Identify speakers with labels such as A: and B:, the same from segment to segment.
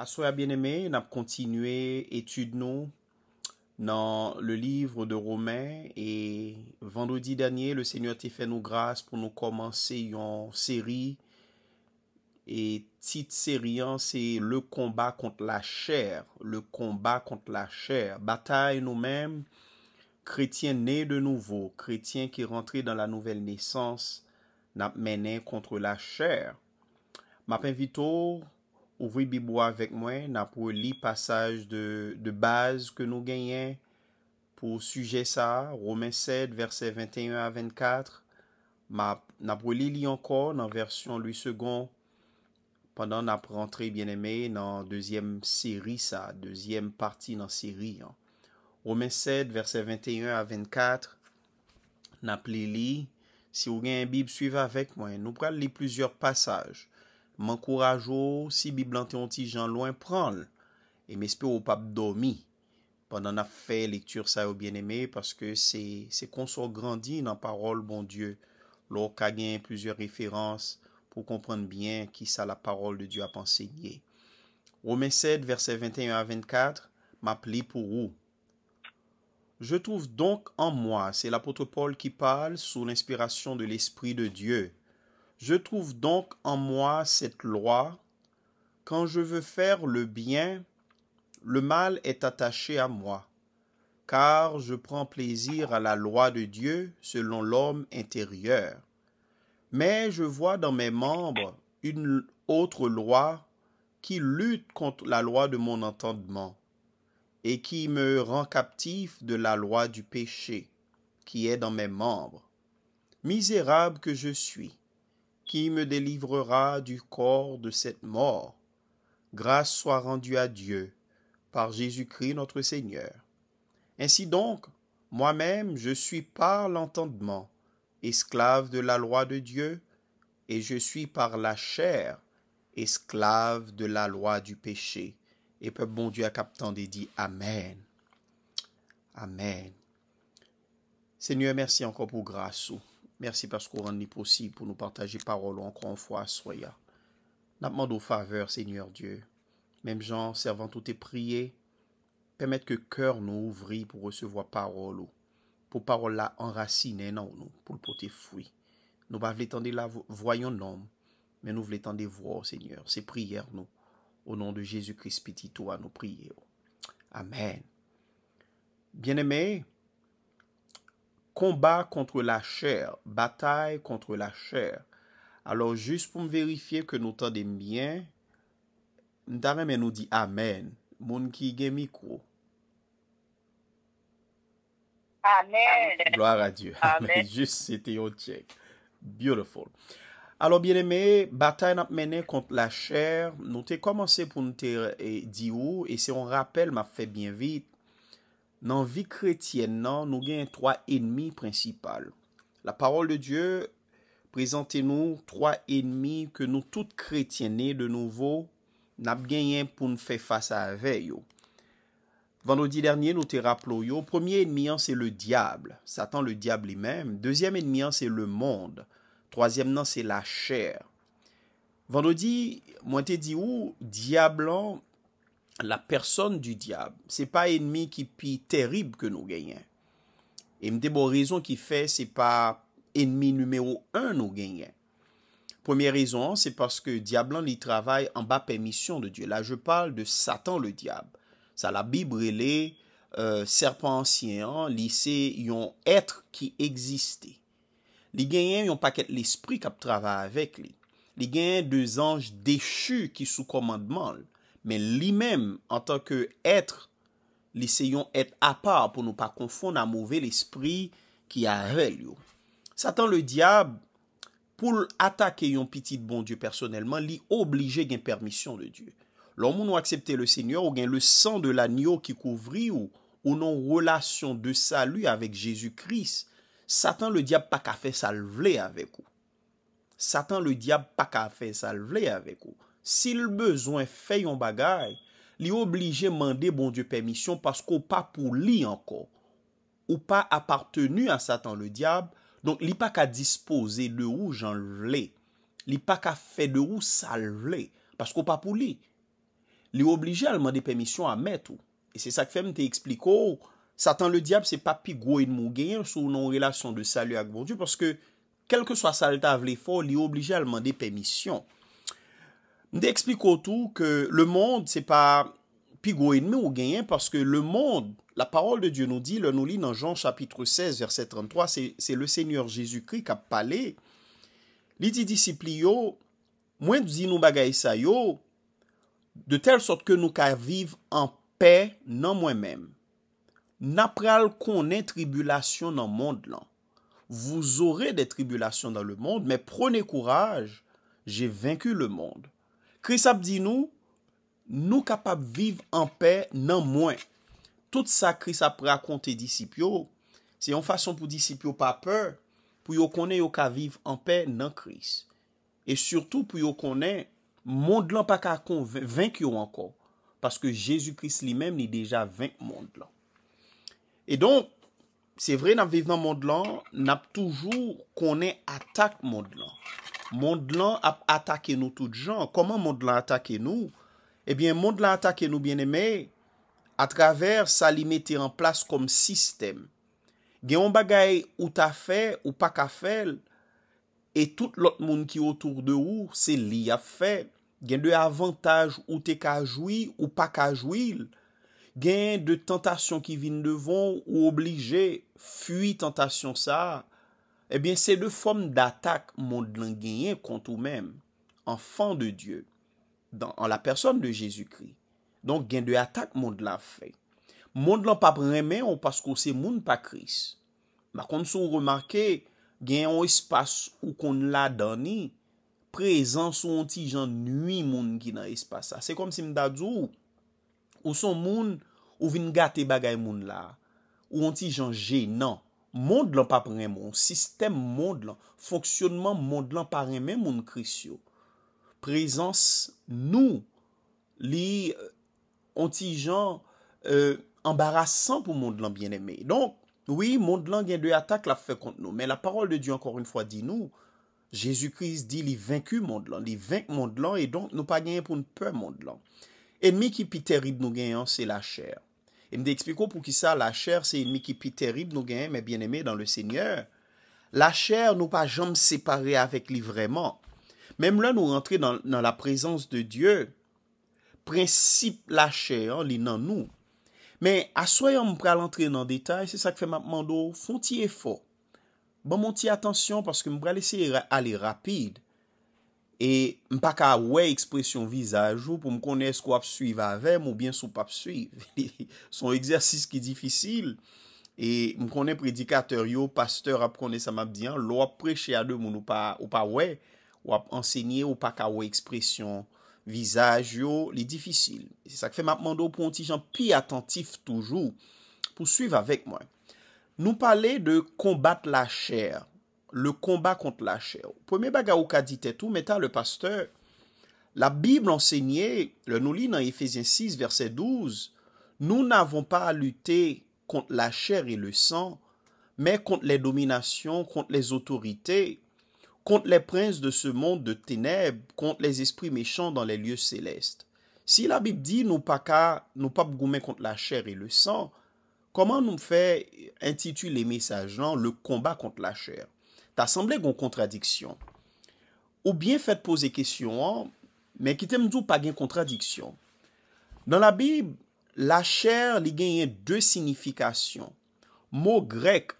A: Aswa ya bieneme, nap kontinue, etude nou nan le livre de Romè. E vendoudi danyè, le sènyor te fè nou grase pou nou komanse yon seri. E tit serian, se le komba kont la chèr. Le komba kont la chèr. Batae nou mèm, kretien ne de nouvo. Kretien ki rentre dan la nouvel nesans, nap menè kont la chèr. M'apen vitò. Ouvi bibwa vek mwen, na pou li pasaj de baz ke nou genyen pou suje sa. Romens 7, verset 21 a 24. Na pou li li anko nan versyon lui segon. Pendan na pou rentre bieneme nan dezyem seri sa. Dezyem parti nan seri. Romens 7, verset 21 a 24. Na pou li li. Si ou genyen bib suive vek mwen, nou pral li plizior pasaj. m'encourage si Bible en un petit jan loin pape pape mespe pendant pendant lecture ça lecture ça bien bien aimé, parce que c'est qu'on soit grandi la parole bon dieu l'or gagné plusieurs références pour comprendre bien qui ça la parole de Dieu a pensé. romains 7, verset 21 à 24, m'appelle pour vous. Je trouve donc en moi, c'est l'apôtre Paul qui parle sous l'inspiration de l'Esprit de Dieu, je trouve donc en moi cette loi. Quand je veux faire le bien, le mal est attaché à moi, car je prends plaisir à la loi de Dieu selon l'homme intérieur. Mais je vois dans mes membres une autre loi qui lutte contre la loi de mon entendement et qui me rend captif de la loi du péché qui est dans mes membres. Misérable que je suis, qui me délivrera du corps de cette mort. Grâce soit rendue à Dieu par Jésus-Christ notre Seigneur. Ainsi donc, moi-même, je suis par l'entendement, esclave de la loi de Dieu, et je suis par la chair, esclave de la loi du péché. Et peuple bon Dieu a captant dit Amen. Amen. Seigneur, merci encore pour grâce. Merci parce qu'on rend ni pour nous partager parole encore une fois, à soya. demandons nos faveur, Seigneur Dieu. Même gens servant tout tes prié permettre que cœur nous ouvri pour recevoir parole. Pour parole là enracinée en nous pour pour porter Nous Nous pas l'étendre la voyons nom, mais nous voulons voir Seigneur. C'est prières nous, au nom de Jésus Christ petit toi, nous prions. Amen. Bien aimés kombat kontre la chèr, batay kontre la chèr. Alors, jist pou m verifiye ke nou ta de mbyen, nou ta reme nou di amen, moun ki gen mikro. Amen! Gloar a Diyo, jist se te yon chèk. Beautiful. Alors, bine mè, batay nap mènen kontre la chèr, nou te komanse pou nou te eh, di ou, e se yon rapel ma fè bien vite, nan vi kretyen nan nou gen yon 3 enmi prinsipal. La parol de Diyo, prezante nou 3 enmi ke nou tout kretyen ne de nouvo nan gen yon pou nou fe fasa ave yo. Vandodi lernye nou te raplo yo, premier enmi yon se le diable, Satan le diable li men, deuxième enmi yon se le monde, troasyem nan se la chèr. Vandodi, mwen te di ou, diable yon, la personne du diable. Ce n'est pas ennemi qui est terrible que nous gagnons. Et une des bonnes qui fait, ce n'est pas ennemi numéro un nous gagnons. Première raison, c'est parce que diable il travaille en bas permission de Dieu. Là, je parle de Satan le diable. Ça, la Bible, les euh, serpent ancien, être qui existent. Les gagnants, ils ont pas l'esprit qui travaille avec lui. Les gagnants, deux anges déchus qui sous commandement. Men li menm, an tanke etre, li seyon et apar pou nou pa konfon nan mouve l'esprit ki a rel yo. Satan le diab pou l'atake yon pitit bon dieu personelman, li oblige gen permisyon de dieu. Lormou nou aksepte le seigneur ou gen le san de la nyo ki kouvri ou, ou nou relasyon de salu avek Jezu Kris. Satan le diab pa ka fe salvle avek ou. Satan le diab pa ka fe salvle avek ou. Sil bezwen fè yon bagay, li ou obligè mandè bon dieu permisyon paskou pa pou li anko ou pa apartenu an satan le diab. Donk li pa ka dispose de ou jan vle. Li pa ka fè de ou sal vle. Paskou pa pou li. Li ou obligè al mandè permisyon a met ou. E se sak fèm te ekspliko, oh, satan le diab se pa pi gwo yon mou genyon sou nou relasyon de sal yon ak bon dieu paskou kelke so a sal ta vle fo, li ou obligè al mandè permisyon. Nde ekspliko tou ke le monde, se pa pigou enme ou genyen, paske le monde, la parole de Dieu nou di, le nou li nan Jean chapitre 16, verset 33, se le Seigneur Jésus-Christ ka pale, li di disiplio, mwen di nou bagay sa yo, de tel sot ke nou ka vive an pe nan mwen men. Na preal konen tribulasyon nan monde lan. Vou zore de tribulasyon nan le monde, men prene kouraj, jen venku le monde. Christ ap di nou, nou kapap vive an pe nan mwen. Tout sa Christ ap re akonte disipyo, se yon fason pou disipyo pa pe, pou yo konen yo ka vive an pe nan Christ. Et surtout pou yo konen, mondelan pa ka akon venkyo anko, paske Jezus Christ li men ni deja venk mondelan. Et donc, se vre nan viveman mondelan, nap toujou konen atak mondelan. Mond lan ap atake nou tout jan. Koman mond lan atake nou? Ebyen, mond lan atake nou, bien eme, atraver sa li mette en plas kom sistem. Gen yon bagay ou ta fe, ou pa ka fel, e tout lot moun ki otour de ou, se li ap fe. Gen de avantaj ou te ka jwi, ou pa ka jwil. Gen de tentasyon ki vin devon, ou oblige, fwi tentasyon sa, Ebyen, se de fom d'atak moun d'lan genyen kontou men, anfan de Diyo, an la person de Jezoukri. Donk gen de atak moun d'lan fey. Moun d'lan pa premen ou pasko se moun pa kris. Ma kon sou remarke, genyen ou espas ou kon la dani, prezans ou onti jan nui moun ki nan espasa. Se kom si m dadzou, ou son moun ou vin gate bagay moun la, ou onti jan jenan. Monde lan pa premen moun, sistem monde lan, fonksyonman monde lan pa premen moun krisyo. Prezans nou li euh, ontijan euh, embarasan pou monde lan bieneme. Donk, oui, monde lan gen de atak la fe kont nou. Men la parol de Diyo ankor un fwa di nou, Jezoukris di li venku monde lan, li venk monde lan, e donk nou pa genye pou npe monde lan. Enmi ki piterib nou genyan, se la chèr. E mde ekspeko pou ki sa la chèr se yon mi ki pi terib nou gen men bien eme dan le sènyèr. La chèr nou pa jom separe avèk li vreman. Mem lan nou rentre nan la prezans de Diyo, prinsip la chèr li nan nou. Men aswayan m pral rentre nan detay, se sa kfe mapman do, fonti e fo. Bon monti atensyon paske m pral esye ale rapide. E mpa ka wey ekspresyon vizaj yo pou mkone sko ap suy va avem ou bien sou pa ap suy. Son egzersis ki difisil. E mkone predikater yo, pasteur ap kone sa map diyan, lo ap preche ade moun ou pa wey. Ou ap ensegne ou pa ka wey ekspresyon vizaj yo, li difisil. Se sak fe map mando pou an ti jan pi atantif toujou pou suy va vek mwen. Nou pale de kombat la chèr. le combat contre la chair. Premier bagaouka tout, mais le pasteur, la Bible enseignait. le nous lisons Ephésiens 6, verset 12, nous n'avons pas à lutter contre la chair et le sang, mais contre les dominations, contre les autorités, contre les princes de ce monde de ténèbres, contre les esprits méchants dans les lieux célestes. Si la Bible dit nous pas qu'à nous pas contre la chair et le sang, comment nous fait intituler les messages le combat contre la chair Ta sanble gwen kontradiksyon. Ou bien fèt pose kesyon an, men ki temdou pa gen kontradiksyon. Dan la bib, la chèr li genyen de sinifikasyon. Mo grek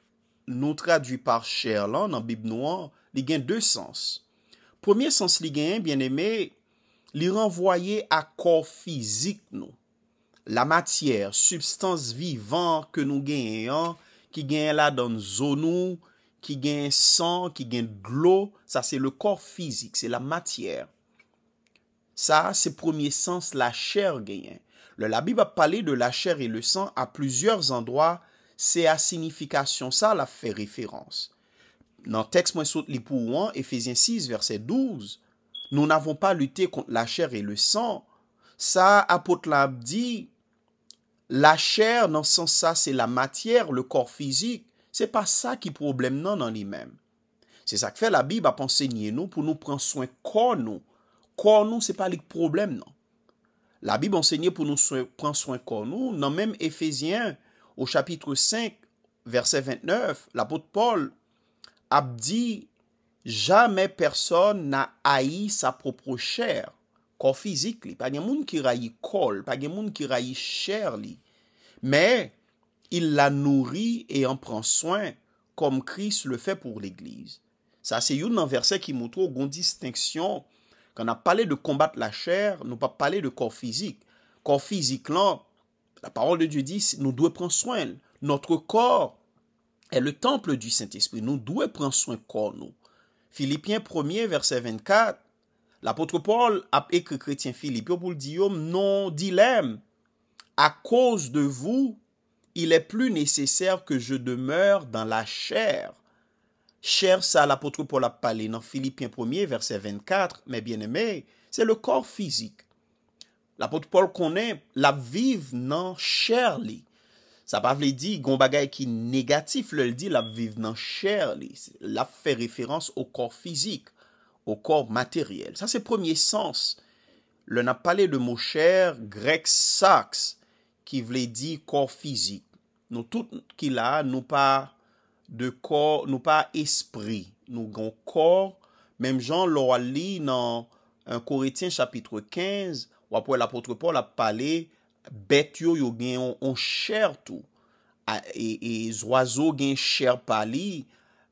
A: nou tradwi par chèr lan nan bib nou an, li genyen de sens. Premier sens li genyen, bien eme, li renvoye akor fizik nou. La matyèr, substans vivant ke nou genyen an, ki genyen la dan zonou, qui gagne sang, qui gagne de l'eau, ça c'est le corps physique, c'est la matière. Ça, c'est premier sens, la chair gagne. Le la Bible a parlé de la chair et le sang à plusieurs endroits, c'est à signification ça la fait référence. Dans le texte moins saute Éphésiens 6 verset 12, nous n'avons pas lutté contre la chair et le sang. Ça apôtre l'a dit la chair, dans ce sens ça, c'est la matière, le corps physique. Se pa sa ki problem nan nan li mem. Se sa ke fe, la Bib ap ensegnye nou pou nou pren soin kon nou. Kon nou se pa li problem nan. La Bib ensegnye pou nou pren soin kon nou. Nan menm Efesien, ou chapitre 5, verset 29, la pot pol, ap di, jamen person nan ayi sa propro cher, kon fizik li. Pa gen moun ki rayi kol, pa gen moun ki rayi cher li. Men, il la nourrit et en prend soin comme Christ le fait pour l'Église. Ça, c'est un verset qui montre une distinction. Quand on a parlé de combattre la chair, nous pas parlé de corps physique. Corps physique, la parole de Dieu dit, nous devons prendre soin. Notre corps est le temple du Saint-Esprit. Nous devons prendre soin corps, nous. Philippiens 1er, verset 24, l'apôtre Paul a écrit chrétien Philippe pour le dire, non dilemme, à cause de vous, il est plus nécessaire que je demeure dans la chair. Chair, ça, l'apôtre Paul a parlé dans Philippiens 1er, verset 24, Mais bien aimé, c'est le corps physique. L'apôtre Paul connaît la vive nan chair li. veut veut dire gon négatif le dit, la vive nan chair li. fait référence au corps physique, au corps matériel. Ça, c'est premier sens. Le n'a parlé de mot cher grec saxe. Ki vle di kor fizik. Nou tout ki la nou pa de kor, nou pa espri. Nou gen kor. Mem jan lora li nan kor etien chapitre 15. Wapwe la potrepo la pale bet yo yo gen yon cher tou. E, e zwazo gen cher pali.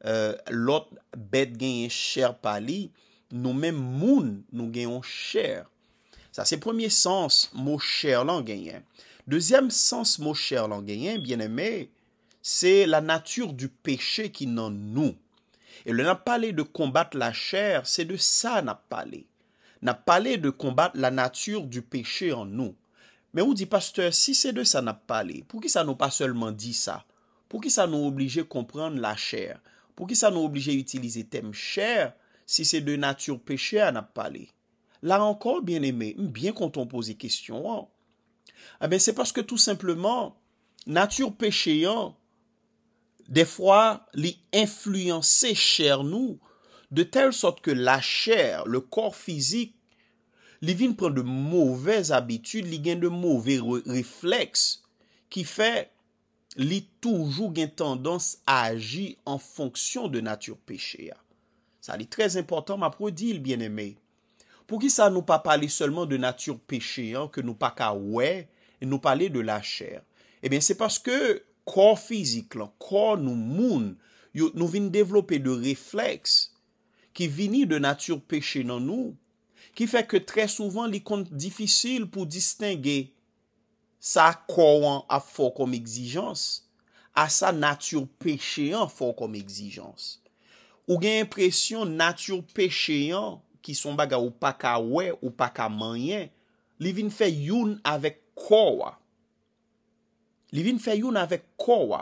A: E, lot bet gen yon cher pali. Nou men moun nou gen yon cher. Sa se premier sens mou cher lan gen yon. Dezyem sans mo chèr langenyen, byen eme, se la natyur du pechè ki nan nou. E le na pale de kombat la chèr, se de sa na pale. Na pale de kombat la natyur du pechè an nou. Men ou di pasteur, si se de sa na pale, pou ki sa nou pa selman di sa? Pou ki sa nou oblige komprende la chèr? Pou ki sa nou oblige itilize tem chèr? Si se de natyur pechè an ap pale? La ankol, byen eme, mbyen konton pose kestyon an, Eh c'est parce que tout simplement, nature péchéant, des fois, l'influencer influencer nous, de telle sorte que la chair, le corps physique, l'ivine vin de mauvaises habitudes li de mauvais réflexes qui fait toujours toujours une tendance à agir en fonction de nature péchéant. ça est très important ma prodile bien aimé Pou ki sa nou pa pali selman de natyur pecheyan, ke nou pa ka we, nou pali de la chèr? Ebyen, se paske kor fizik lan, kor nou moun, nou vin devlopè de refleks ki vini de natyur peche nan nou, ki fè ke trè souvan li kont difisil pou distingè sa kor an a fò kom egzijans, a sa natyur pecheyan fò kom egzijans. Ou gen impresyon natyur pecheyan Ki son baga ou pa ka we ou pa ka manyen Li vin fe youn avek kowa Li vin fe youn avek kowa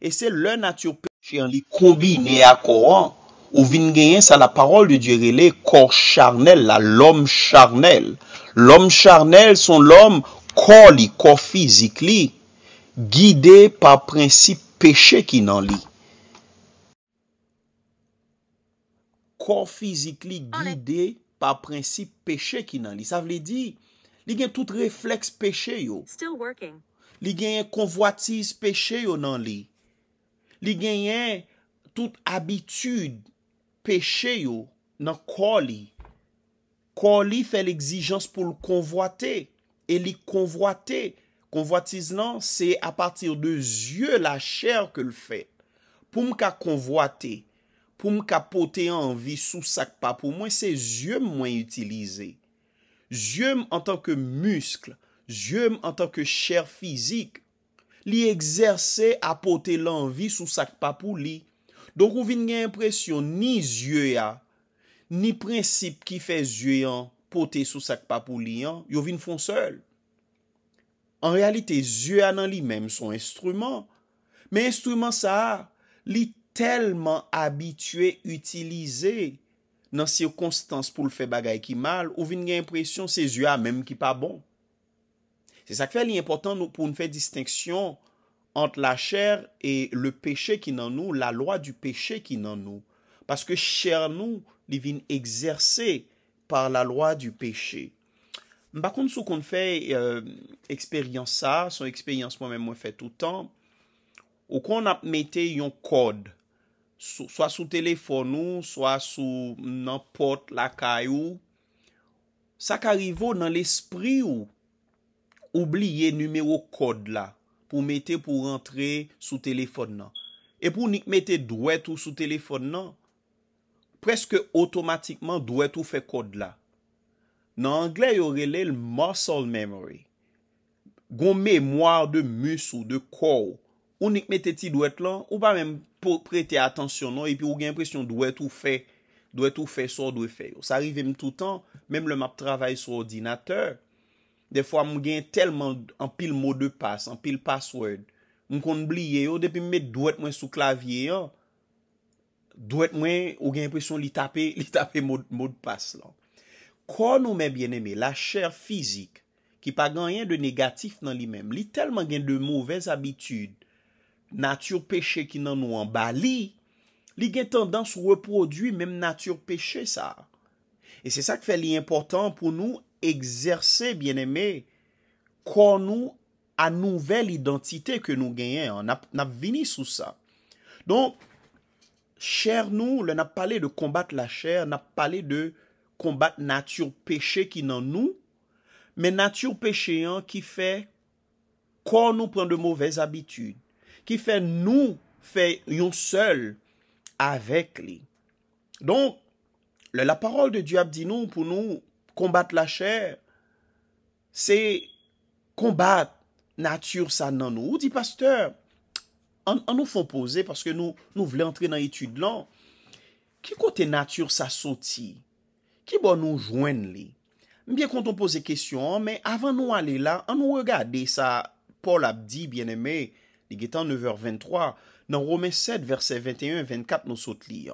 A: E se le natyo peche an li kombine a koran Ou vin genyen sa la parol li diye rele kor charnel la lom charnel Lom charnel son lom kor li, kor fizik li Gide pa prinsip peche ki nan li Kor fizik li e- gide pa prinsip peche ki nan li. Sa vle di, li gen tout refleks peche yo. Li gen yon konvoatiz peche yo nan li. Li gen yon tout abitude peche yo nan kor li. Kor li fe l'exijans pou l'konvoate. E li konvoate, konvoatiz nan, se a patir de zye la chèr ke l'fè. Poum ka konvoate, pou m ka pote anvi sou sak pa pou mwen, se zye m mwen utilize. Zye m an tanke muskle, zye m an tanke chèr fizik, li exerse a pote l anvi sou sak pa pou li. Donk ou vin gen impresyon, ni zye a, ni prinsip ki fè zye an, pote sou sak pa pou li an, yo vin fon sel. En realite, zye a nan li mèm son instrument, men instrument sa a, li touk, telman abitwe utilize nan sirkonstans pou l fe bagay ki mal, ou vin gen impresyon se ju a menm ki pa bon. Se sak fe li important nou pou l fe disteksyon ant la chèr e le pechè ki nan nou, la loa du pechè ki nan nou. Paske chèr nou li vin eksersè par la loa du pechè. Mba kon sou kon fe euh, eksperyans sa, son eksperyans mwen mwen fe toutan, ou kon ap mette yon kod, Soa sou telefon ou, soa sou nan pot la kay ou, sa ka rivo nan l'espri ou, oubliye numero kod la pou mete pou rentre sou telefon nan. E pou nik mete dwet ou sou telefon nan, preske otomatikman dwet ou fe kod la. Nan angle yo rele l'muscle memory. Gon memwa de mus ou de kou. Ou ni k meteti dwet lan, ou pa men prete atensyon nan, epi ou gen impresyon dwet ou fe, dwet ou fe, so dwe fe yo. Sa arrive men toutan, menm le map travay sou ordinateur, defwa mwen gen telman anpil mode pas, anpil password, mwen konn bliye yo, depi mwen met dwet mwen sou klavye yo, dwet mwen ou gen impresyon li tape, li tape mode pas lan. Kwa nou men bieneme, la chèr fizik, ki pa genyen de negatif nan li menm, li telman gen de mouvez abitude, Natyur peche ki nan nou anbali, li gen tendans ou reprodui menm natyur peche sa. E se sa ke fe li important pou nou ekserse, bien eme, kon nou an nouvel identite ke nou genyen. Nap vini sou sa. Don, chèr nou, le nap pale de kombat la chèr, nap pale de kombat natyur peche ki nan nou, men natyur peche an ki fe kon nou pren de mouvez abitude. Ki fè nou fè yon sèl avèk li. Donk, la parol de Diyab di nou pou nou kombat la chèr, se kombat natyur sa nan nou. Ou di pasteur, an nou fon pose, paske nou nou vle antre nan etude lan, ki kote natyur sa soti, ki bon nou jwen li. Mbyen konton pose kesyon an, mwen avan nou ale la, an nou regade sa, Paul ap di, bien eme, digitan 9h23, dans Romè 7, verset 21-24 nous sot li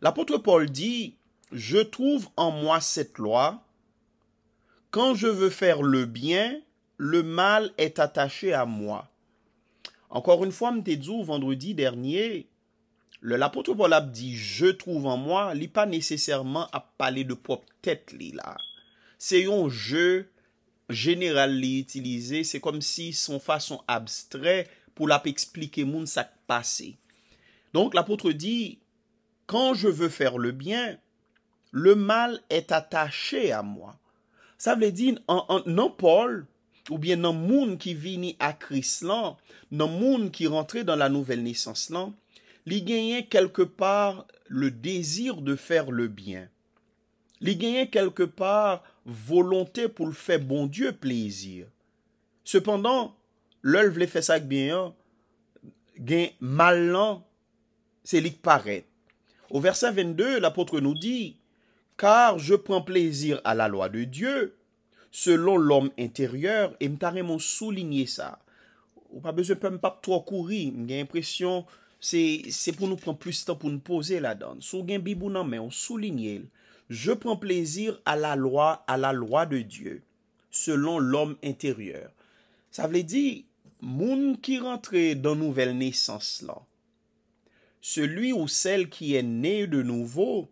A: L'apôtre Paul dit, « Je trouve en moi cette loi, quand je veux faire le bien, le mal est attaché à moi. Encore une fois, dit, vendredi dernier, le l'apôtre Paul a dit, je trouve en moi, li pas nécessairement à parler de propre tête là. C'est un jeu général utilisé, c'est comme si son façon abstrait pour la expliquer mon ça passé. Donc l'apôtre dit quand je veux faire le bien, le mal est attaché à moi. Ça veut dire en, en non Paul ou bien non qui qui vini à Christ non le monde qui rentrait dans la nouvelle naissance non li gagnait quelque part le désir de faire le bien. il gagnait quelque part volonté pour le faire bon Dieu plaisir. Cependant, Le vle fesak biyan, gen malan, se lik paret. Ou versen 22, l'apotre nou di, kar je pren plezir a la loa de Diyo, selon l'om interyor, e mta remon soulinye sa. Ou pa beze pe m pap tro kouri, m gen impresyon, se pou nou pren plus tan pou nou pose la don. Sou gen bibou nan men, ou soulinye, je pren plezir a la loa de Diyo, selon l'om interyor. Sa vle di, Moun ki rentre dan nouvel nesans lan. Selui ou sel ki en ne de nouvo,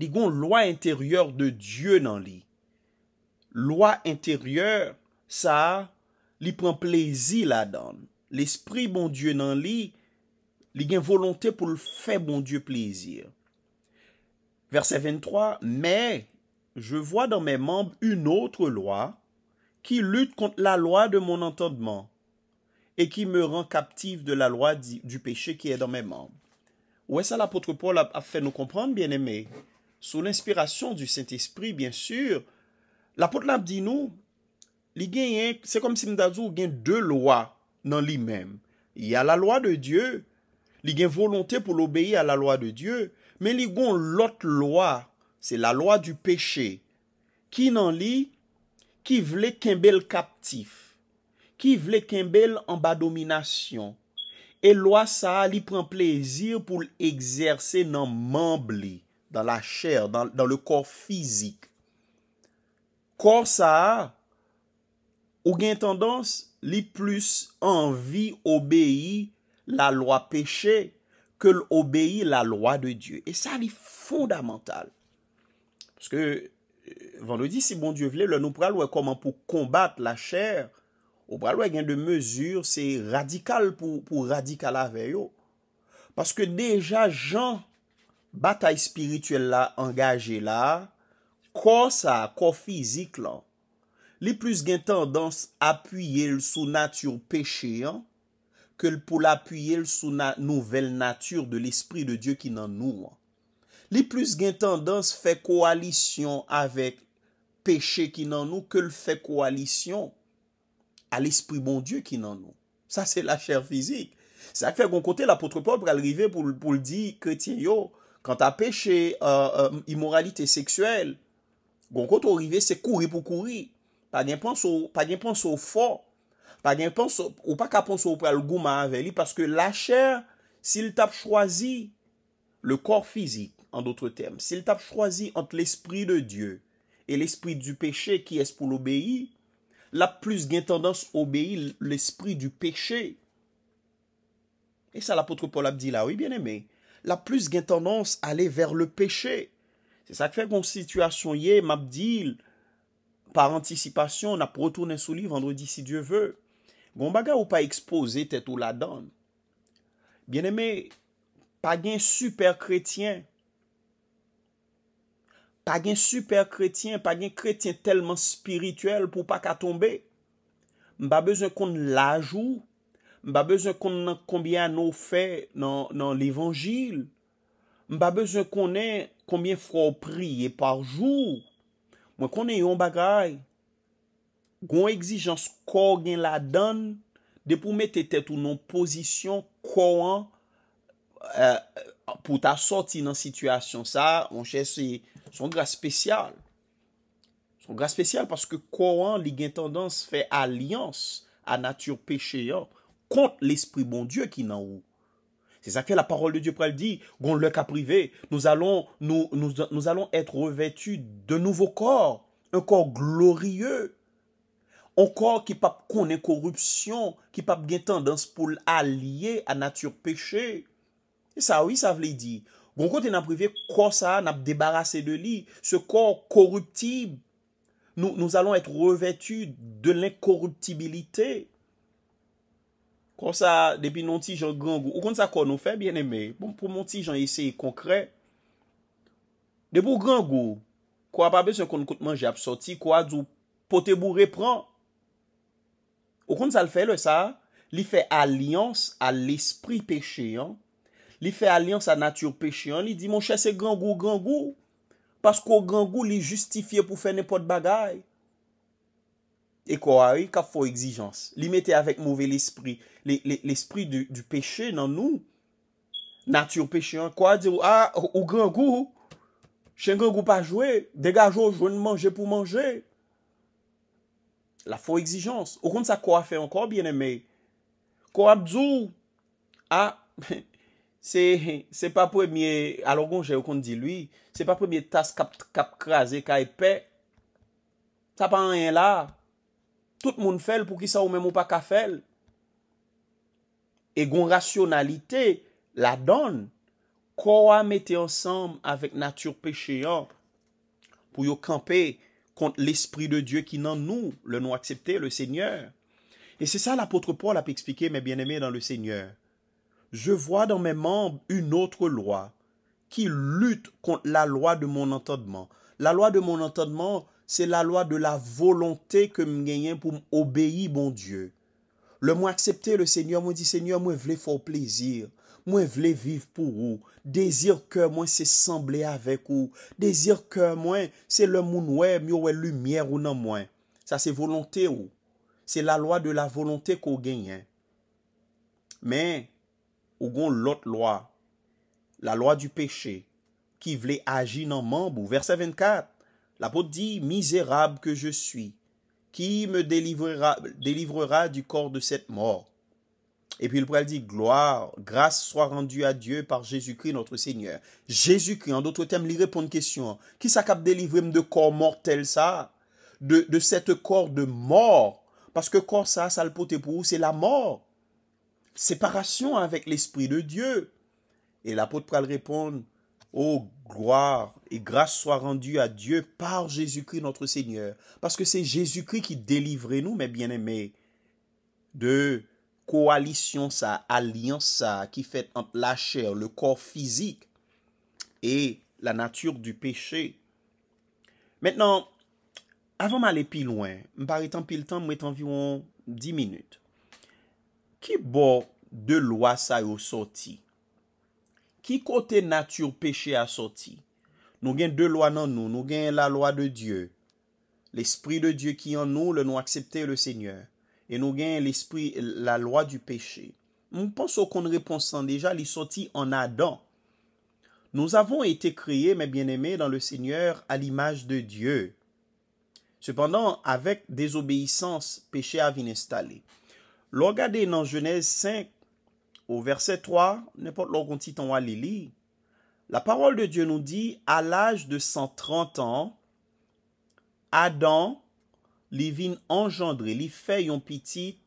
A: li goun lwa interior de Diyo nan li. Lwa interior, sa, li pren plezi la dan. L'esprit bon Diyo nan li, li gen volonté pou l'fè bon Diyo plezi. Verset 23, Me, je vois dans mes membres une autre lwa ki lutte contre la lwa de mon entendement. E ki me ran kaptif de la loa du peche ki e dan menman. Ou e sa la potre Paul ap fè nou kompranm, bien eme? Sou l'inspirasyon du Saint-Esprit, bien sur, la potre Paul ap di nou, li gen, se kom Simdazu, gen de loa nan li menm. Ya la loa de Diyo, li gen volontè pou l'obeyi a la loa de Diyo, men li gon lote loa, se la loa du peche, ki nan li, ki vle ken bel kaptif. ki vle kembel an ba dominasyon, e lwa sa li pren plezir pou l'exerse nan mambli, dan la chèr, dan le kor fizik. Kor sa a, ou gen tendans, li plus anvi obeyi la lwa peche, ke l'obeyi la lwa de Diyo. E sa li fondamental. Pweske, euh, vandredi, si bon Diyo vle, lè nou pral wè koman pou kombat la chèr, Ou bralwe gen de mesur, se radikal pou radikal ave yo. Paske deja jan, batay spirituel la, angaje la, kwa sa, kwa fizik lan, li plus gen tendans apuyel sou natur pechean, ke l pou l apuyel sou nouvel natur de l espri de Diyo ki nan nou. Li plus gen tendans fe koalisyon ave peche ki nan nou, ke l fe koalisyon, a l'esprit bon dieu ki nan nou. Sa se la chèr fizik. Sa fè gon kote l'apotrepo pral rive pou l'di kretien yo, kant a peche imoralite seksuel, gon kote o rive se kouri pou kouri, pa gen panso for, pa gen panso ou pa ka panso pral gouman avè li, paske la chèr, sil tap chwazi le kor fizik, an doutre tem, sil tap chwazi ant l'esprit de dieu e l'esprit du peche ki es pou l'obeyi, La plus gen tendans obeil l'esprit du peche. E sa l'apotre Paul Abdi la, oui, bien-aimé. La plus gen tendans ale ver le peche. Se sa kwe kon situasyon ye, m'abdi, par anticipasyon, na protounen sou li vendredi si Dieu veut. Gon baga ou pa expose tet ou la don. Bien-aimé, pa gen super kretien, pa gen super kretien, pa gen kretien telman spirituel pou pa katombe, mba beze kon lajou, mba beze kon konbya nou fe nan l'evangil, mba beze kon konbya fwo priye parjou, mwen kon e yon bagay, gwen egzijans kò gen la dan, de pou mette tèt ou nan posisyon kò an, Euh, euh, pou ta sorti nan situasyon sa, mon chè, son gra spesyal. Son gra spesyal, paske kouan li gen tendans fè alians a natyur pecheyo kont l'espri bon Diyo ki nan ou. Se sa fè la parol de Diyo prel di, goun lèk aprive, nou alon etre revètu de nouvo kor, un kor glorieux, un kor ki pap konen korupsyon, ki pap gen tendans pou l'alye a natyur pecheyo. Sa bon ou yi sa vle di. Gon kote nan prive kon sa nan ap debarase de li. Se kon korruptib. Nou alon et revetu de nen korruptibilite. Kon sa depi non ti jan gen gongou. Ou kon sa kon nou fe bien eme. Pon pou non ti jan yise yi konkre. De pou gen gongou. Kwa pa be se kon kote man jy ap soti. Kwa djou pote bou repran. Ou kon sa l fe le sa. Li fe alians a l espri peche yon. li fè alians a natyur pechyen, li di, moun chè se grangou, grangou, paskou grangou li justifiè pou fè nèpòt bagay. E kou ari, ka fò exijans, li metè avèk mouvè l'esprit, l'esprit du pechyen nan nou. Natyur pechyen, kou a di, a, ou ah, grangou, chè grangou pa jwè, degaj wè ou jwè nmanjè pou manjè. La fò exijans, ou kon sa kou a fè ankor, kou a bzou, a, ah, men, Se pa premye, alo gon jè yo kon di lwi, se pa premye tas kap krasè ka epè, sa pa an yè la, tout moun fèl pou ki sa ou mè mou pa ka fèl. E gon rasyonalite la don, kwa mette ansam avèk natyur pechey an, pou yo kampe kont l'esprit de Diyo ki nan nou le nou akseptè le Seigneur. E se sa l'apotre Paul api ekspike mè bienemè nan le Seigneur. Je vwa dan menman un otre lwa. Ki lute kont la lwa de mon antonman. La lwa de mon antonman. Se la lwa de la volonte ke mgenyen pou m obeyi bon Diyo. Le mwen aksepte le Senyor. Mwen di Senyor mwen vle faw plezir. Mwen vle viv pou ou. Dezir ke mwen se semble avek ou. Dezir ke mwen se le moun wè mwen wè lumiè ou nan mwen. Sa se volonte ou. Se la lwa de la volonte ko genyen. Men. ou l'autre loi, la loi du péché, qui voulait agir dans membre. Verset 24, l'apôtre dit, misérable que je suis, qui me délivrera, du corps de cette mort? Et puis le dit, gloire, grâce soit rendue à Dieu par Jésus-Christ notre Seigneur. Jésus-Christ, en d'autres termes, lui répond une question. Qui s'accapte cap délivrer de corps mortel ça? De, de cette corps de mort? Parce que corps ça, ça le pour c'est la mort séparation avec l'Esprit de Dieu. Et l'apôtre à répondre, Oh, gloire et grâce soit rendue à Dieu par Jésus-Christ notre Seigneur. Parce que c'est Jésus-Christ qui délivrait nous, mes bien-aimés, de coalition, sa alliance, ça, qui fait entre la chair, le corps physique et la nature du péché. Maintenant, avant d'aller plus loin, je vais pile temps, je environ 10 minutes. Qui bo de loi sa yo Qui Qui nature péché péché a sorti Nous gagnons deux lois dans nous. Nous gagnons la loi de Dieu. L'esprit de Dieu qui en nous, le nous accepté le Seigneur. Et nous gagnons l'esprit, la loi du péché. Nous pensons qu'on répond déjà, les sorti en Adam. Nous avons été créés, mes bien-aimés, dans le Seigneur à l'image de Dieu. Cependant, avec désobéissance, péché a été installé. Lò gade Genèse Genèse 5, au verset 3, n'importe lò gonti tanwa li la parole de Dieu nous dit à l'âge de 130 ans, Adam li vin engendre, li feuilles ont petit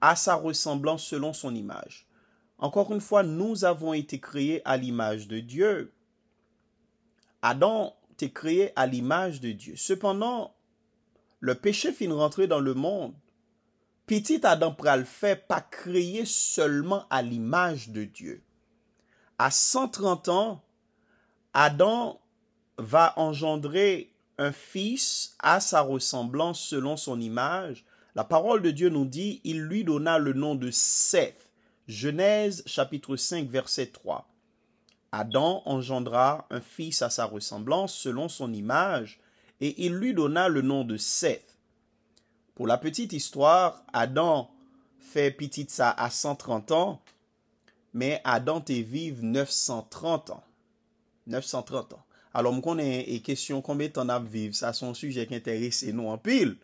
A: à sa ressemblance selon son image. Encore une fois, nous avons été créés à l'image de Dieu. Adam te créé à l'image de Dieu. Cependant, le péché fin rentrer dans le monde. Petit Adam pral fait pas créé seulement à l'image de Dieu. À 130 ans, Adam va engendrer un fils à sa ressemblance selon son image. La parole de Dieu nous dit, il lui donna le nom de Seth. Genèse chapitre 5 verset 3. Adam engendra un fils à sa ressemblance selon son image et il lui donna le nom de Seth. Pour la petite histoire, Adam fait petite ça à 130 ans, mais Adam te vive 930 ans. 930 ans. Alors, m et question combien t'en ça vivre, ça ça son qui et nous en pile.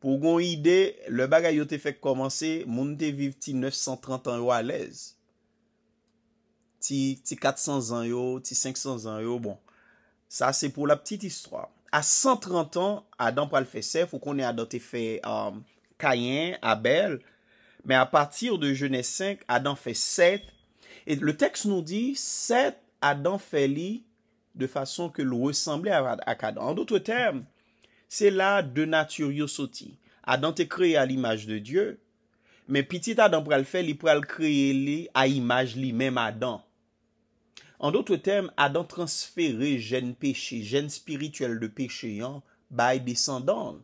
A: Pour gon idée, le bagaille te fait commencer, moun te vive 930 ans à l'aise. Ti, ti 400 ans, yo, ti 500 ans, yo, bon. Ça, c'est pour la petite histoire. A 130 an, Adam pral fè sè, fò konè Adam te fè Kayen, Abel, mè a patir de jenè 5, Adam fè sèt. Et le teks nou di, sèt Adam fè li de fason ke lou ressemblè ak Adam. An doutre term, sè la de natur yo soti. Adam te kreye al imaj de Diyo, mè pitit Adam pral fè li pral kreye li a imaj li mèm Adam. An doutre tem, adan transfere jen peche, jen spirituel de peche yon, bay descendan.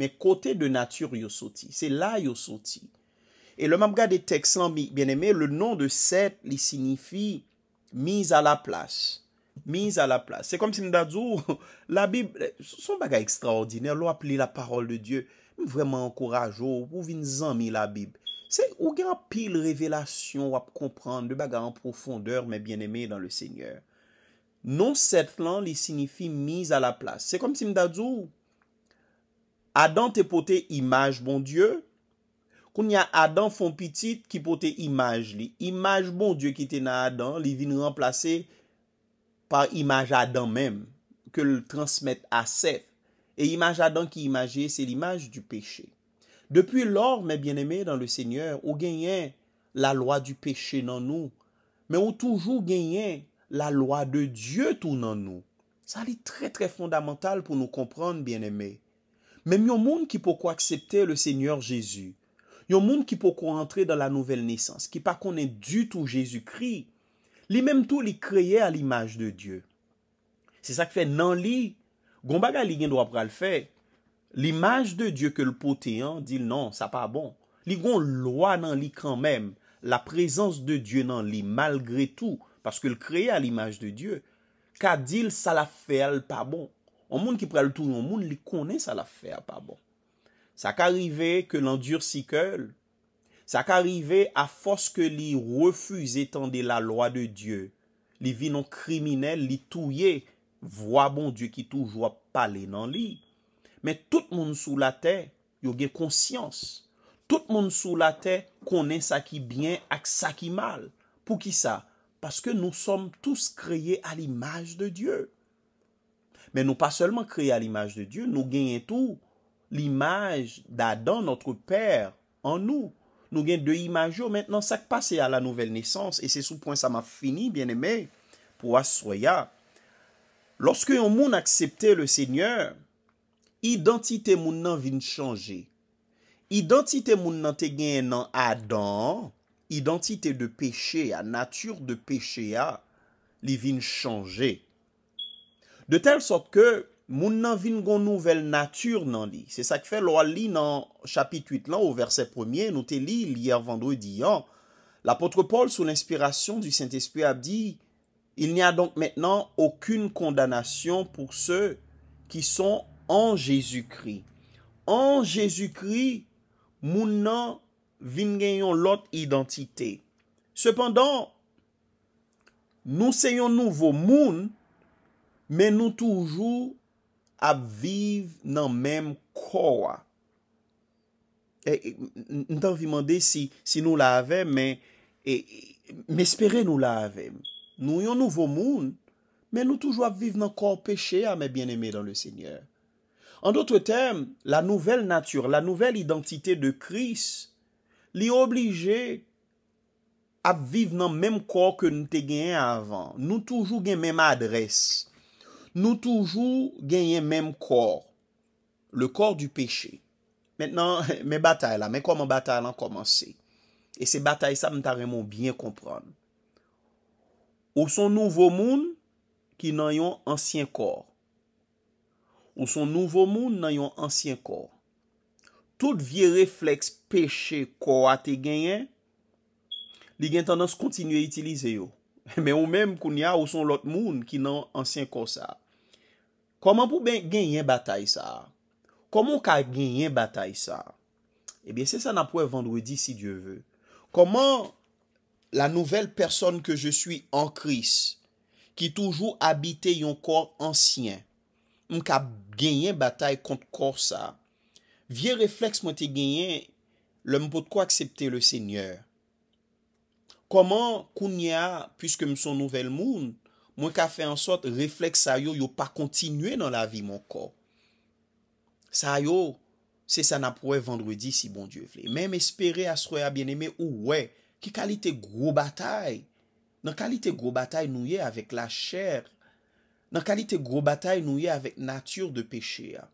A: Men kote de natur yo soti. Se la yo soti. E le mabga de teksan bi, bien eme, le non de set li signifi, mis a la plas. Mis a la plas. Se kom sin dadzo, la bib, son baga ekstraordiner, lo ap li la parol de die, mwen vreman ankorajo, pou vin zan mi la bib. Se ou gen apil revelasyon wap kompran, de baga an profondeur, men bien eme dan le seigneur. Non set lan li signifi miz a la plas. Se kom si mdadzou, adan te pote imaj bon dieu, koun ya adan fon pitit ki pote imaj li. Imaj bon dieu ki te nan adan, li vin remplase par imaj adan menm, ke l transmet aset. E imaj adan ki imaje, se l imaj du peche. Depi lor, mè Bien-Aimé, dan le Seigneur, ou genyen la loa du peche nan nou, mè ou toujou genyen la loa de Diyo tou nan nou. Sa li tre tre fondamental pou nou kompran, Bien-Aimé. Mèm yon moun ki pokou aksepte le Seigneur Jezu, yon moun ki pokou antre dan la nouvel nesans, ki pa konen du tou Jezu Kri, li mèm tou li kreye al imaj de Diyo. Se sa kfe nan li, gombaga li gen do apra al fey, L'imaj de Diyo ke l'poteyan, dil nan, sa pa bon. Li gon lwa nan li kanmem, la prezans de Diyo nan li, malgre tou, paske l kreye a l'imaj de Diyo, ka dil sa la fe al pa bon. An moun ki pre al tou, an moun li kone sa la fe al pa bon. Sa ka rive ke l an Diyo sikel, sa ka rive a fos ke li refu etan de la lwa de Diyo, li vi nan krimine, li touye, vwa bon Diyo ki toujwa pale nan li, men tout moun sou la te, yo gen konsyans. Tout moun sou la te, konen sa ki byen ak sa ki mal. Pou ki sa? Paske nou som tous kreye a l'imaj de Diyo. Men nou pa selman kreye a l'imaj de Diyo, nou genyen tou l'imaj da dan notre per an nou. Nou genyen de imaj yo, men nan sa k pase a la nouvel nesans, e se sou poen sa ma fini, bien eme, pou as soya. Lorske yon moun aksepte le seigneur, identite moun nan vin chanje. Identite moun nan te gen nan adan, identite de peche a, natur de peche a, li vin chanje. De tel sot ke, moun nan vin gon nouvel natur nan li. Se sak fe, lwa li nan chapit 8 lan, ou verset 1e, nou te li, li er vando e diyan, l'apotre Paul, sou l'inspiration du Saint-Esprit a di, il n'ya donk menen, okun kondanasyon pou se, ki son, An jesu kri. An jesu kri, moun nan vin genyon lot identite. Sependan, nou seyon nouvo moun, men nou toujou apviv nan menm kowa. E, e, nou tan vi mande si nou la avem, men e, e, espere nou la avem. Nou yon nouvo moun, men nou toujou apviv nan kowa peche a men bien eme dan le seigneur. An doutre tem, la nouvel natyur, la nouvel identite de kris, li oblije ap vive nan menm kor ke nou te genyen avan. Nou toujou genyen menm adres. Nou toujou genyen menm kor. Le kor du peche. Mwen batay la, men koman batay lan koman se. E se batay sa mwen ta remon bien kompran. Ou son nouvo moun ki nan yon ansyen kor. Ou son nouvo moun nan yon ansyen kor. Tout vie refleks peche kor ate genyen, li gen tendans kontinuye itilize yo. Men ou menm koun ya ou son lot moun ki nan ansyen kor sa. Koman pou ben genyen batay sa? Koman ka genyen batay sa? Ebyen se sa nan pou e vendredi si Diyo ve. Koman la nouvel person ke je suy an Kris, ki toujou abite yon kor ansyen, m ka genyen batay kont kor sa, vie refleks mwen te genyen, lè m pot ko aksepte le seigneur. Koman koun ya, pwiske m son nouvel moun, mwen ka fe ansot refleks sa yo, yo pa kontinwe nan la vi mwen kor. Sa yo, se sa nan pouwe vendredi si bon dievle. Mem espere a sroy a bieneme ou we, ki kalite gro batay. Nan kalite gro batay nou ye avek la chèr, Nan kalite gro batay nou ye avèk natyur de peche a.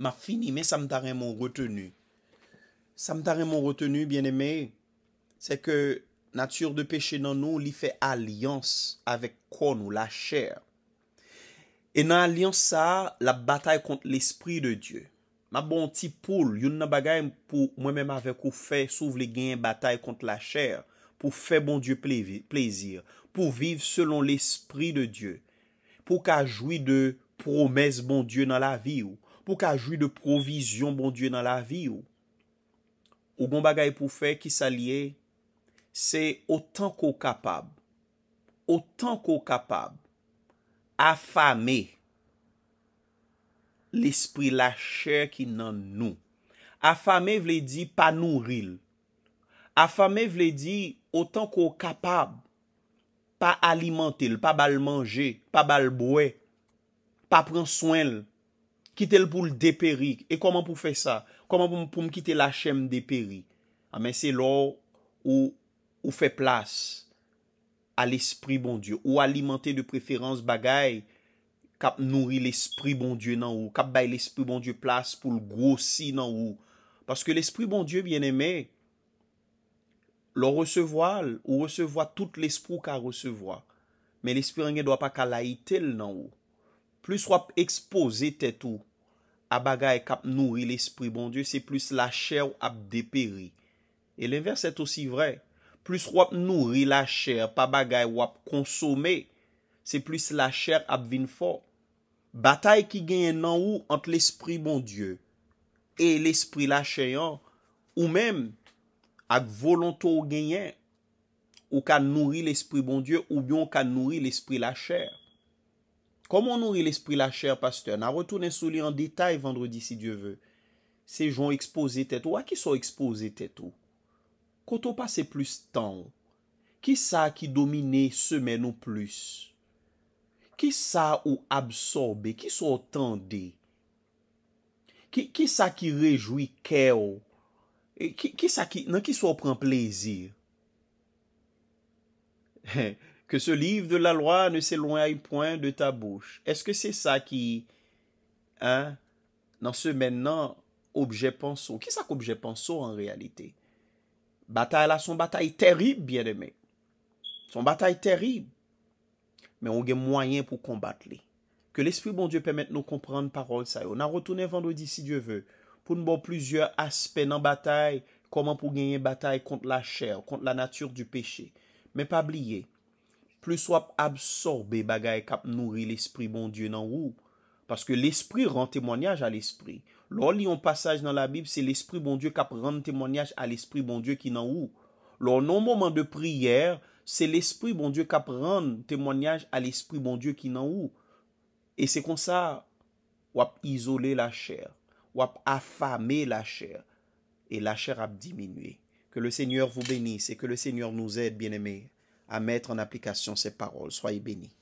A: Ma finime, sa mta remon retenu. Sa mta remon retenu, bien eme, se ke natyur de peche nan nou li fe alians avèk kon ou la chè. E nan alians sa, la batay kont l'esprit de Diyo. Ma bon ti poul, yon nan bagay pou mwen mèm avèk ou fe sou vle gen batay kont la chè, pou fe bon Diyo plezir, pou viv selon l'esprit de Diyo. pou ka jouy de promes bon Diyo nan la vi ou. Pou ka jouy de provizyon bon Diyo nan la vi ou. Ou bon bagay pou fè ki sa liye, se otan ko kapab. Otan ko kapab. Afame. L'espri la chè ki nan nou. Afame vle di pa nou ril. Afame vle di otan ko kapab. Pa alimante l, pa bal manje, pa bal boue, pa pren soen l, kitel pou l deperi. E koman pou fe sa? Koman pou m kite l achem deperi? A men se lo ou fe plas al espri bon Diyo. Ou alimante de preferans bagay kap nouri l espri bon Diyo nan ou. Kap bay l espri bon Diyo plas pou l gwo si nan ou. Paske l espri bon Diyo vyen eme. Lo resevo al ou resevo a tout l'esprou ka resevo a. Me l'esprou an gen do apak alayite l nan ou. Plis wap expose tet ou. A bagay kap nouri l'esprou bon dieu. Se plis la chè ou ap deperi. E l'inverse et osi vre. Plis wap nouri la chè. Pa bagay wap konsome. Se plis la chè ap vin fo. Batae ki genyen nan ou ant l'esprou bon dieu. E l'esprou la chè yon. Ou menm. ak volonto ou genyen, ou ka nouri l'esprit bon dieu, ou byon ka nouri l'esprit la chèr. Koman nouri l'esprit la chèr, pasteur? Na retounen sou li an detay vendredi si dieu ve. Sejoun expose tèt ou, a ki sou expose tèt ou? Koto pase plus tan ou? Ki sa ki domine semen ou plus? Ki sa ou absorbe? Ki sa ou tende? Ki sa ki rejoui kè ou? E nan ki sou pran plezir? Ke se liv de la loa ne se loay poin de ta bouche? Eske se sa ki nan se men nan obje panso? Ki sa ki obje panso an realite? Bata la son bata yi terib, biye deme. Son bata yi terib. Men ouge mwayen pou kombat li. Ke l'espri bon Diyo pemet nou kompran parol sa yo. Nan rotoune vando di si Diyo vew. pou n'bo plusieurs aspects nan bataille, koman pou genyen bataille kont la chère, kont la nature du peché. Men pa blye, plus wap absorbe bagaye kap nouri l'esprit bon dieu nan ou, paske l'esprit rend témoignage al'esprit. Lò li yon passage nan la bib, se l'esprit bon dieu kap rend témoignage al'esprit bon dieu ki nan ou. Lò non moman de priyer, se l'esprit bon dieu kap rend témoignage al'esprit bon dieu ki nan ou. E se kon sa wap izole la chère. à affamer la chair et la chair a diminué. Que le Seigneur vous bénisse et que le Seigneur nous aide, bien-aimés, à mettre en application ces paroles. Soyez bénis.